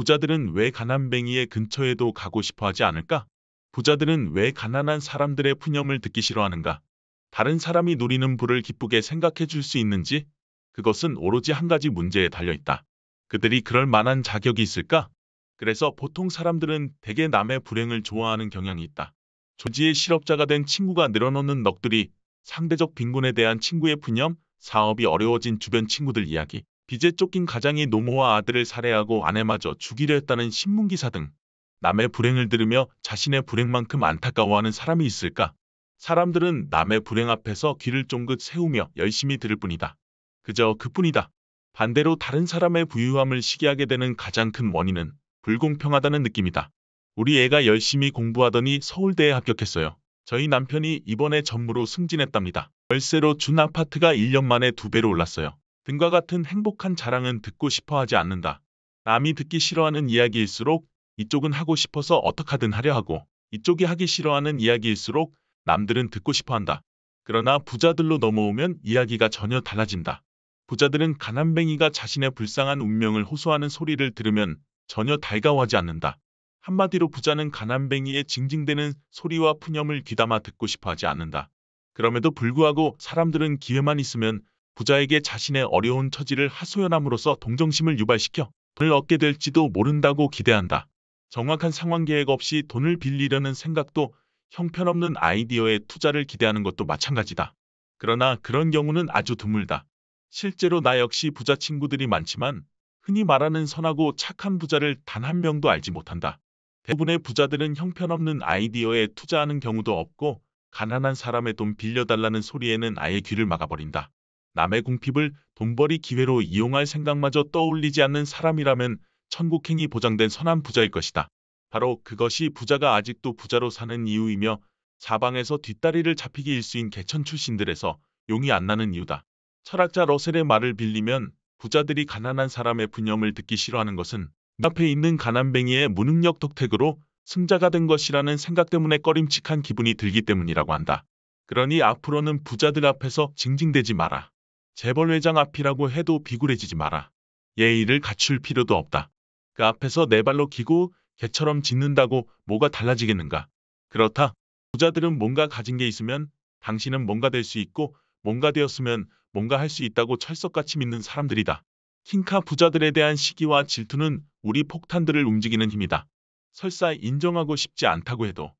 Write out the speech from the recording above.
부자들은 왜 가난뱅이의 근처에도 가고 싶어 하지 않을까? 부자들은 왜 가난한 사람들의 푸념을 듣기 싫어하는가? 다른 사람이 누리는 부를 기쁘게 생각해 줄 수 있는지? 그것은 오로지 한 가지 문제에 달려있다. 그들이 그럴 만한 자격이 있을까? 그래서 보통 사람들은 대개 남의 불행을 좋아하는 경향이 있다. 조지의 실업자가 된 친구가 늘어놓는 넋들이 상대적 빈곤에 대한 친구의 푸념, 사업이 어려워진 주변 친구들 이야기, 빚에 쫓긴 가장이 노모와 아들을 살해하고 아내마저 죽이려 했다는 신문기사 등 남의 불행을 들으며 자신의 불행만큼 안타까워하는 사람이 있을까? 사람들은 남의 불행 앞에서 귀를 쫑긋 세우며 열심히 들을 뿐이다. 그저 그뿐이다. 반대로 다른 사람의 부유함을 시기하게 되는 가장 큰 원인은 불공평하다는 느낌이다. 우리 애가 열심히 공부하더니 서울대에 합격했어요. 저희 남편이 이번에 전무로 승진했답니다. 월세로 준 아파트가 1년 만에 두 배로 올랐어요. 등과 같은 행복한 자랑은 듣고 싶어 하지 않는다. 남이 듣기 싫어하는 이야기일수록 이쪽은 하고 싶어서 어떡하든 하려 하고 이쪽이 하기 싫어하는 이야기일수록 남들은 듣고 싶어 한다. 그러나 부자들로 넘어오면 이야기가 전혀 달라진다. 부자들은 가난뱅이가 자신의 불쌍한 운명을 호소하는 소리를 들으면 전혀 달가워하지 않는다. 한마디로 부자는 가난뱅이의 징징대는 소리와 푸념을 귀담아 듣고 싶어 하지 않는다. 그럼에도 불구하고 사람들은 기회만 있으면 부자에게 자신의 어려운 처지를 하소연함으로써 동정심을 유발시켜 돈을 얻게 될지도 모른다고 기대한다. 정확한 상황 계획 없이 돈을 빌리려는 생각도 형편없는 아이디어에 투자를 기대하는 것도 마찬가지다. 그러나 그런 경우는 아주 드물다. 실제로 나 역시 부자 친구들이 많지만 흔히 말하는 선하고 착한 부자를 단 한 명도 알지 못한다. 대부분의 부자들은 형편없는 아이디어에 투자하는 경우도 없고 가난한 사람의 돈 빌려달라는 소리에는 아예 귀를 막아버린다. 남의 궁핍을 돈벌이 기회로 이용할 생각마저 떠올리지 않는 사람이라면 천국행이 보장된 선한 부자일 것이다. 바로 그것이 부자가 아직도 부자로 사는 이유이며 사방에서 뒷다리를 잡히기 일수인 개천 출신들에서 용이 안 나는 이유다. 철학자 러셀의 말을 빌리면 부자들이 가난한 사람의 분념을 듣기 싫어하는 것은 눈앞에 있는 가난뱅이의 무능력 덕택으로 승자가 된 것이라는 생각 때문에 꺼림칙한 기분이 들기 때문이라고 한다. 그러니 앞으로는 부자들 앞에서 징징대지 마라. 재벌회장 앞이라고 해도 비굴해지지 마라. 예의를 갖출 필요도 없다. 그 앞에서 네 발로 기고 개처럼 짖는다고 뭐가 달라지겠는가. 그렇다. 부자들은 뭔가 가진 게 있으면 당신은 뭔가 될 수 있고 뭔가 되었으면 뭔가 할 수 있다고 철석같이 믿는 사람들이다. 킹카 부자들에 대한 시기와 질투는 우리 폭탄들을 움직이는 힘이다. 설사 인정하고 싶지 않다고 해도